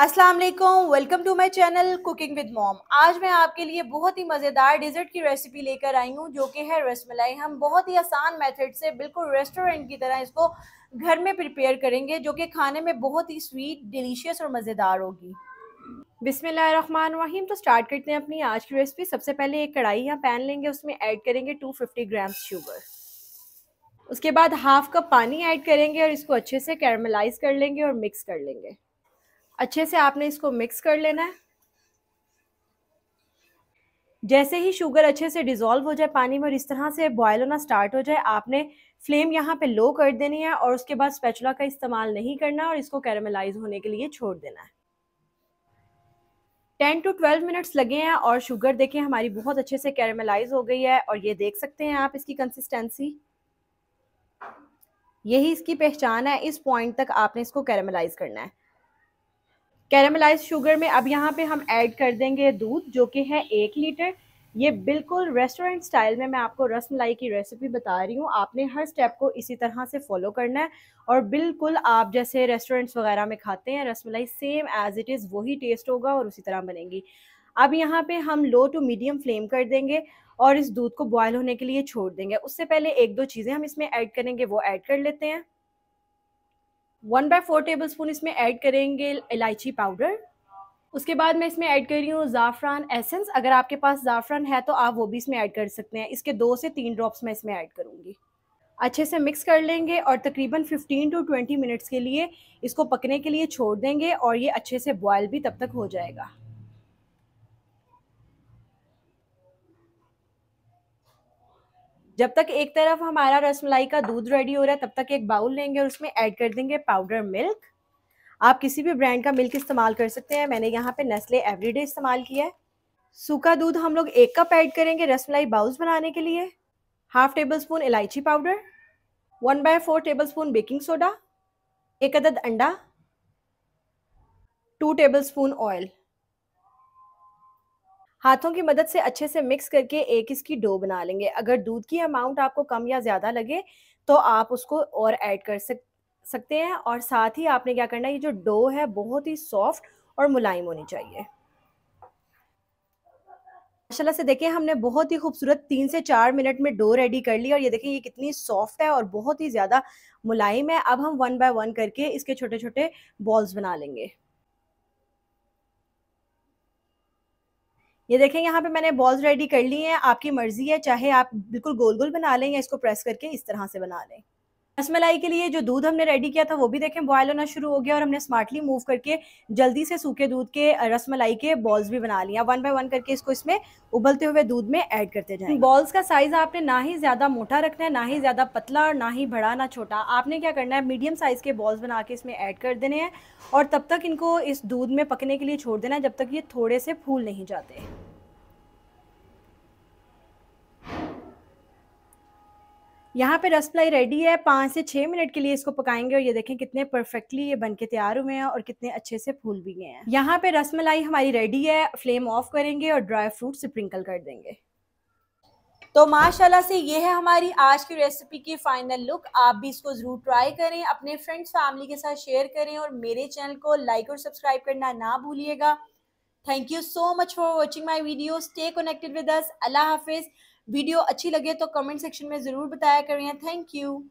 अस्सलाम वालेकुम welcome to my channel cooking with mom आज मैं आपके लिए बहुत ही मज़ेदार डिज़र्ट की रेसिपी लेकर आई हूँ जो कि है रसमलाई हम बहुत ही आसान मेथड से बिल्कुल रेस्टोरेंट की तरह इसको घर में प्रिपेयर करेंगे जो कि खाने में बहुत ही स्वीट डिलीशियस और मज़ेदार होगी बिसमीम तो स्टार्ट करते हैं अपनी आज की रेसिपी सबसे पहले एक कढ़ाई या पैन लेंगे उसमें ऐड करेंगे फिफ्टी ग्राम शुगर उसके बाद हाफ कप पानी ऐड करेंगे और इसको अच्छे से कैरमलाइज कर लेंगे और मिक्स कर लेंगे अच्छे से आपने इसको मिक्स कर लेना है जैसे ही शुगर अच्छे से डिजोल्व हो जाए पानी में और इस तरह से बॉयल होना स्टार्ट हो जाए आपने फ्लेम यहाँ पे लो कर देनी है और उसके बाद स्पेचुला का इस्तेमाल नहीं करना और इसको कैरामलाइज होने के लिए छोड़ देना है टेन टू ट्वेल्व मिनट्स लगे हैं और शुगर देखें हमारी बहुत अच्छे से कैरामलाइज हो गई है और ये देख सकते हैं आप इसकी कंसिस्टेंसी यही इसकी पहचान है इस पॉइंट तक आपने इसको कैरामलाइज करना है कैरामलाइज शुगर में अब यहाँ पे हम ऐड कर देंगे दूध जो कि है एक लीटर ये बिल्कुल रेस्टोरेंट स्टाइल में मैं आपको रस मलाई की रेसिपी बता रही हूँ आपने हर स्टेप को इसी तरह से फॉलो करना है और बिल्कुल आप जैसे रेस्टोरेंट्स वगैरह में खाते हैं rasmalai same as it is वही टेस्ट होगा और उसी तरह बनेंगी अब यहाँ पे हम लो टू मीडियम फ्लेम कर देंगे और इस दूध को बॉयल होने के लिए छोड़ देंगे उससे पहले एक दो चीज़ें हम इसमें ऐड करेंगे वो ऐड कर लेते हैं one by four tablespoon इसमें ऐड करेंगे इलायची पाउडर उसके बाद मैं इसमें ऐड कर रही हूँ ज़ाफ़रान एसेंस अगर आपके पास ज़ाफ़रान है तो आप वो भी इसमें ऐड कर सकते हैं इसके दो से तीन ड्रॉप्स मैं इसमें ऐड करूँगी अच्छे से मिक्स कर लेंगे और तकरीबन 15 टू 20 मिनट्स के लिए इसको पकने के लिए छोड़ देंगे और ये अच्छे से बॉयल भी तब तक हो जाएगा जब तक एक तरफ हमारा रसमलाई का दूध रेडी हो रहा है तब तक एक बाउल लेंगे और उसमें ऐड कर देंगे पाउडर मिल्क आप किसी भी ब्रांड का मिल्क इस्तेमाल कर सकते हैं मैंने यहाँ पे नस्ले एवरीडे इस्तेमाल किया है सूखा दूध हम लोग एक कप ऐड करेंगे रसमलाई बाउल्स बनाने के लिए हाफ टेबल स्पून इलायची powder one by four tablespoon baking soda एक अदद अंडा टू टेबल स्पून ऑयल हाथों की मदद से अच्छे से मिक्स करके एक इसकी डो बना लेंगे अगर दूध की अमाउंट आपको कम या ज़्यादा लगे तो आप उसको और ऐड कर सक सकते हैं और साथ ही आपने क्या करना है ये जो डो है बहुत ही सॉफ्ट और मुलायम होनी चाहिए माशाल्लाह से देखें हमने बहुत ही खूबसूरत तीन से चार मिनट में डो रेडी कर ली और ये देखें ये कितनी सॉफ्ट है और बहुत ही ज़्यादा मुलायम है अब हम वन बाय वन करके इसके छोटे छोटे बॉल्स बना लेंगे ये देखें यहाँ पे मैंने बॉल्स रेडी कर ली हैं आपकी मर्जी है चाहे आप बिल्कुल गोल गोल बना लें या इसको प्रेस करके इस तरह से बना लें रसमलाई के लिए जो दूध हमने रेडी किया था वो भी देखें बॉयल होना शुरू हो गया और हमने स्मार्टली मूव करके जल्दी से सूखे दूध के रसमलाई के बॉल्स भी बना लिया वन बाय वन करके इसको इसमें उबलते हुए दूध में ऐड करते जाएं बॉल्स का साइज आपने ना ही ज़्यादा मोटा रखना है ना ही ज़्यादा पतला और ना ही बड़ा ना छोटा आपने क्या करना है मीडियम साइज़ के बॉल्स बना के इसमें ऐड कर देने हैं और तब तक इनको इस दूध में पकने के लिए छोड़ देना है जब तक ये थोड़े से फूल नहीं जाते यहाँ पे रस मलाई रेडी है पाँच से छः मिनट के लिए इसको पकाएंगे और ये देखें कितने परफेक्टली ये बन के तैयार हुए हैं और कितने अच्छे से फूल भी गए हैं यहाँ पे रस मलाई हमारी रेडी है फ्लेम ऑफ करेंगे और ड्राई फ्रूट स्प्रिंकल कर देंगे तो माशाल्लाह से ये है हमारी आज की रेसिपी की फाइनल लुक आप भी इसको ज़रूर ट्राई करें अपने फ्रेंड्स फैमिली के साथ शेयर करें और मेरे चैनल को लाइक और सब्सक्राइब करना ना भूलिएगा thank you so much for watching my video stay connected with us अल्लाह हाफिज़ वीडियो अच्छी लगे तो कमेंट सेक्शन में ज़रूर बताया करें थैंक यू